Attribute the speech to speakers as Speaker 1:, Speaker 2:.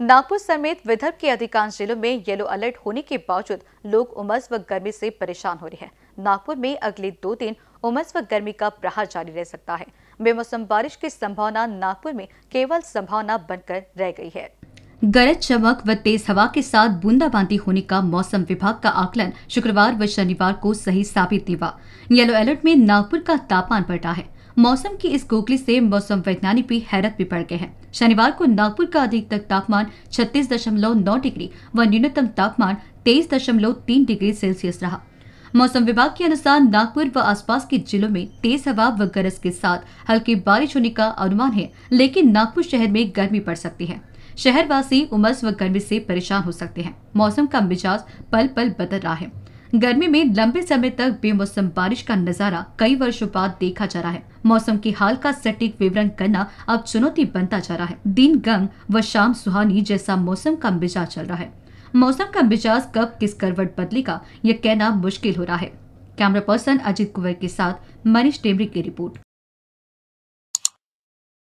Speaker 1: नागपुर समेत विदर्भ के अधिकांश जिलों में येलो अलर्ट होने के बावजूद लोग उमस व गर्मी से परेशान हो रहे हैं नागपुर में अगले दो दिन उमस व गर्मी का प्रहार जारी रह सकता है बेमौसम बारिश की संभावना नागपुर में केवल संभावना बनकर रह गई है गरज चमक व तेज हवा के साथ बूंदाबांदी होने का मौसम विभाग का आकलन शुक्रवार व शनिवार को सही साबित हुआ येलो अलर्ट में नागपुर का तापमान बढ़ा है मौसम की इस गोखली से मौसम वैज्ञानिक भी हैरत भी पड़ गए हैं शनिवार को नागपुर का अधिकतम तापमान छत्तीस दशमलव नौ डिग्री व न्यूनतम तापमान तेईस दशमलव तीन डिग्री सेल्सियस रहा मौसम विभाग के अनुसार नागपुर व आसपास के जिलों में तेज हवा व गरज के साथ हल्की बारिश होने का अनुमान है लेकिन नागपुर शहर में गर्मी पड़ सकती है शहरवासी उमस व गर्मी से परेशान हो सकते हैं मौसम का मिजाज पल पल बदल रहा है गर्मी में लंबे समय तक बेमौसम बारिश का नजारा कई वर्षों बाद देखा जा रहा है मौसम की हाल का सटीक विवरण करना अब चुनौती बनता जा रहा है दिन गंग व शाम सुहानी जैसा मौसम का मिजाज चल रहा है मौसम का मिजाज कब किस करवट बदलेगा यह कहना मुश्किल हो रहा है कैमरा पर्सन अजित कुंवर के साथ मनीष टेमरी की रिपोर्ट